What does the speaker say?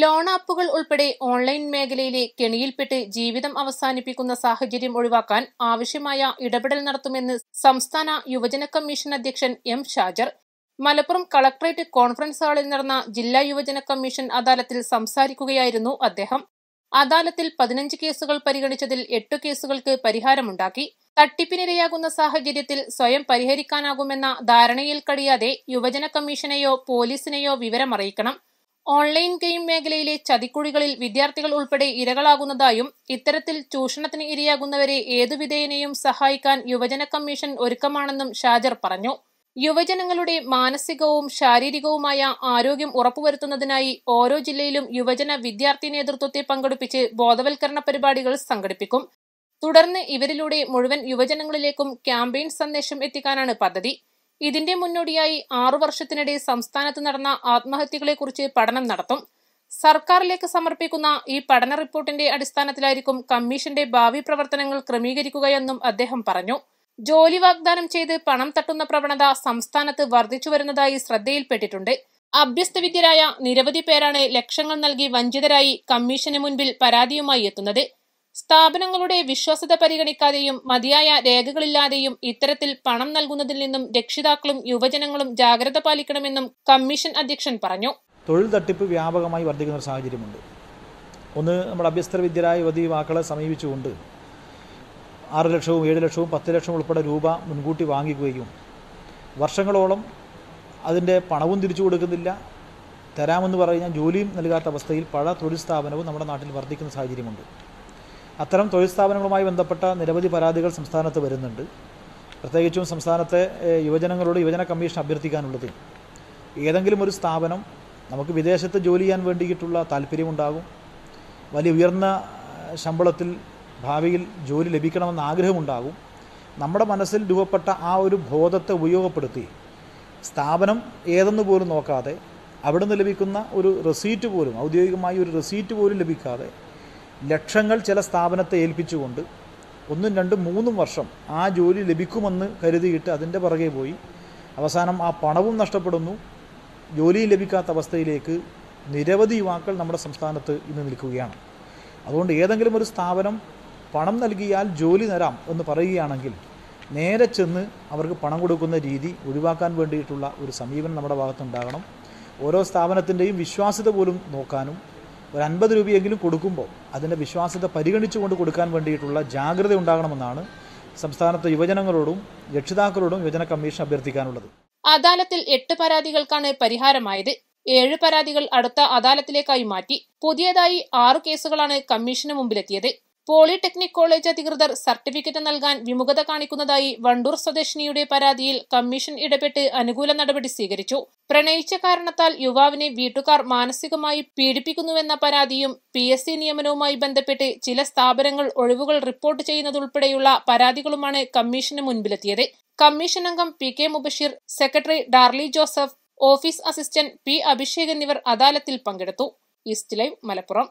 loan ആപ്പുകൾ ഉൾപ്പെടെ online മേഖലയിലെ കെണിയിൽപ്പെട്ട് ജീവിതം അവസാനിപ്പിക്കുന്ന സാഹചര്യം ഒഴിവാക്കാൻ ആവശ്യമായ ഇടപെടൽ നടത്തുമെന്ന് സംസ്ഥാന യുവജന കമ്മീഷൻ അധ്യക്ഷൻ M Shajar Malappuram collectorate conference ഹാളിൽ നടന്ന ജില്ലാ യുവജന കമ്മീഷൻ അദാലത്തിൽ സംസാരിക്കുകയായിരുന്നു അദ്ദേഹം അദാലത്തിൽ പതിനഞ്ച് കേസുകൾ പരിഗണിച്ചതിൽ എട്ട് കേസുകൾക്ക് പരിഹാരമുണ്ടാക്കി തട്ടിപ്പിനിരയാകുന്ന സാഹചര്യത്തിൽ സ്വയം പരിഹരിക്കാനാകുമെന്ന ധാരണയിൽ കഴിയാതെ യുവജന കമ്മീഷനെയോ പോലീസിനെയോ വിവരമറിയിക്കണം ഓൺലൈൻ ഗെയിം മേഖലയിലെ ചതിക്കുഴികളിൽ വിദ്യാർത്ഥികൾ ഉൾപ്പെടെ ഇരകളാകുന്നതായും ഇത്തരത്തിൽ ചൂഷണത്തിന് ഇരയാകുന്നവരെ ഏതുവിധേനയും സഹായിക്കാൻ യുവജന കമ്മീഷൻ ഒരുക്കമാണെന്നും ഷാജർ പറഞ്ഞു യുവജനങ്ങളുടെ മാനസികവും ശാരീരികവുമായ ആരോഗ്യം ഉറപ്പുവരുത്തുന്നതിനായി ഓരോ ജില്ലയിലും യുവജന വിദ്യാർത്ഥി നേതൃത്വത്തെ പങ്കെടുപ്പിച്ച് ബോധവൽക്കരണ പരിപാടികൾ സംഘടിപ്പിക്കും തുടർന്ന് ഇവരിലൂടെ മുഴുവൻ യുവജനങ്ങളിലേക്കും ക്യാമ്പയിൻ സന്ദേശം എത്തിക്കാനാണ് പദ്ധതി ഇതിന്റെ മുന്നോടിയായി ആറു വർഷത്തിനിടെ സംസ്ഥാനത്ത് നടന്ന ആത്മഹത്യകളെക്കുറിച്ച് പഠനം നടത്തും സർക്കാരിലേക്ക് സമർപ്പിക്കുന്ന ഈ പഠന റിപ്പോർട്ടിന്റെ അടിസ്ഥാനത്തിലായിരിക്കും കമ്മീഷന്റെ ഭാവി പ്രവർത്തനങ്ങൾ ക്രമീകരിക്കുകയെന്നും അദ്ദേഹം പറഞ്ഞു ജോലി വാഗ്ദാനം ചെയ്ത് പണം തട്ടുന്ന പ്രവണത സംസ്ഥാനത്ത് വർദ്ധിച്ചു വരുന്നതായി ശ്രദ്ധയിൽപ്പെട്ടിട്ടുണ്ട് അഭ്യസ്തവിദ്യരായ നിരവധി പേരാണ് ലക്ഷങ്ങൾ നൽകി വഞ്ചിതരായി കമ്മീഷന് മുൻപിൽ പരാതിയുമായി എത്തുന്നത് സ്ഥാപനങ്ങളുടെ വിശ്വാസ്യത പരിഗണിക്കാതെയും മതിയായ രേഖകളില്ലാതെയും ഇത്തരത്തിൽ പണം നൽകുന്നതിൽ നിന്നും രക്ഷിതാക്കളും യുവജനങ്ങളും ജാഗ്രത പാലിക്കണമെന്നും കമ്മീഷൻ അധ്യക്ഷൻ പറഞ്ഞു തൊഴിൽ തട്ടിപ്പ് വ്യാപകമായി വർദ്ധിക്കുന്ന ഒരു സാഹചര്യമുണ്ട് ഒന്ന് നമ്മുടെ അഭ്യസ്തര വിദ്യരായ യുവതി യുവാക്കളെ സമീപിച്ചുകൊണ്ട് ആറ് ലക്ഷവും ഏഴ് ലക്ഷവും പത്ത് ലക്ഷവും ഉൾപ്പെടെ രൂപ മുൻകൂട്ടി വാങ്ങിക്കുകയും വർഷങ്ങളോളം അതിൻ്റെ പണവും തിരിച്ചു കൊടുക്കുന്നില്ല തരാമെന്ന് പറഞ്ഞാൽ ജോലിയും നൽകാത്ത അവസ്ഥയിൽ പഴ തൊഴിൽ സ്ഥാപനവും നമ്മുടെ നാട്ടിൽ വർദ്ധിക്കുന്ന സാഹചര്യമുണ്ട് അത്തരം തൊഴിൽ സ്ഥാപനങ്ങളുമായി ബന്ധപ്പെട്ട നിരവധി പരാതികൾ സംസ്ഥാനത്ത് വരുന്നുണ്ട് പ്രത്യേകിച്ചും സംസ്ഥാനത്തെ യുവജനങ്ങളോട് യുവജന കമ്മീഷൻ അഭ്യർത്ഥിക്കാനുള്ളത് ഏതെങ്കിലും ഒരു സ്ഥാപനം നമുക്ക് വിദേശത്ത് ജോലി ചെയ്യാൻ വേണ്ടിയിട്ടുള്ള താല്പര്യമുണ്ടാകും വലിയ ഉയർന്ന ശമ്പളത്തിൽ ഭാവിയിൽ ജോലി ലഭിക്കണമെന്ന ആഗ്രഹമുണ്ടാകും നമ്മുടെ മനസ്സിൽ രൂപപ്പെട്ട ആ ഒരു ബോധത്തെ ഉപയോഗപ്പെടുത്തി സ്ഥാപനം ഏതെന്ന് പോലും നോക്കാതെ അവിടുന്ന് ലഭിക്കുന്ന ഒരു റെസീറ്റ് പോലും ഔദ്യോഗികമായി ഒരു റെസീറ്റ് പോലും ലഭിക്കാതെ ലക്ഷങ്ങൾ ചില സ്ഥാപനത്തെ ഏൽപ്പിച്ചുകൊണ്ട് ഒന്നും രണ്ടും മൂന്നും വർഷം ആ ജോലി ലഭിക്കുമെന്ന് കരുതിയിട്ട് അതിൻ്റെ പുറകെ പോയി അവസാനം ആ പണവും നഷ്ടപ്പെടുന്നു ജോലി ലഭിക്കാത്ത അവസ്ഥയിലേക്ക് നിരവധി യുവാക്കൾ നമ്മുടെ സംസ്ഥാനത്ത് ഇന്ന് നിൽക്കുകയാണ് അതുകൊണ്ട് ഏതെങ്കിലും ഒരു സ്ഥാപനം പണം നൽകിയാൽ ജോലി തരാം എന്ന് പറയുകയാണെങ്കിൽ നേരെ ചെന്ന് അവർക്ക് പണം കൊടുക്കുന്ന രീതി ഒഴിവാക്കാൻ വേണ്ടിയിട്ടുള്ള ഒരു സമീപനം നമ്മുടെ ഭാഗത്തുണ്ടാകണം ഓരോ സ്ഥാപനത്തിൻ്റെയും വിശ്വാസ്യത പോലും നോക്കാനും ഒരു അൻപത് രൂപയെങ്കിലും കൊടുക്കുമ്പോൾ അതിൻ്റെ വിശ്വാസ്യത പരിഗണിച്ചുകൊണ്ട് കൊടുക്കാൻ വേണ്ടിയിട്ടുള്ള ജാഗ്രത ഉണ്ടാകണമെന്നാണ് സംസ്ഥാനത്തെ യുവജനങ്ങളോടും രക്ഷിതാക്കളോടും യുവജന കമ്മീഷൻ അഭ്യർത്ഥിക്കാനുള്ളത് അദാലത്തിൽ എട്ട് പരാതികൾക്കാണ് പരിഹാരമായത് ഏഴ് പരാതികൾ അടുത്ത അദാലത്തിലേക്കായി മാറ്റി പുതിയതായി ആറു കേസുകളാണ് കമ്മീഷന് മുമ്പിലെത്തിയത് പോളിടെക്നിക് കോളേജ് അധികൃതർ സർട്ടിഫിക്കറ്റ് നൽകാൻ വിമുഖത കാണിക്കുന്നതായി വണ്ടൂർ സ്വദേശിനിയുടെ പരാതിയിൽ കമ്മീഷൻ ഇടപെട്ട് അനുകൂല നടപടി സ്വീകരിച്ചു പ്രണയിച്ച കാരണത്താൽ യുവാവിനെ വീട്ടുകാർ മാനസികമായി പീഡിപ്പിക്കുന്നുവെന്ന പരാതിയും പി എസ് സി നിയമനവുമായി ബന്ധപ്പെട്ട് ചില സ്ഥാപനങ്ങൾ ഒഴിവുകൾ റിപ്പോർട്ട് ചെയ്യുന്നതുൾപ്പെടെയുള്ള പരാതികളുമാണ് കമ്മീഷന് മുൻപിലെത്തിയത് കമ്മീഷൻ അംഗം P K Mubasheer secretary Darly Joseph office assistant P Abhishek എന്നിവർ അദാലത്തിൽ പങ്കെടുത്തു ഈസ്റ്റ് ലൈവ് മലപ്പുറം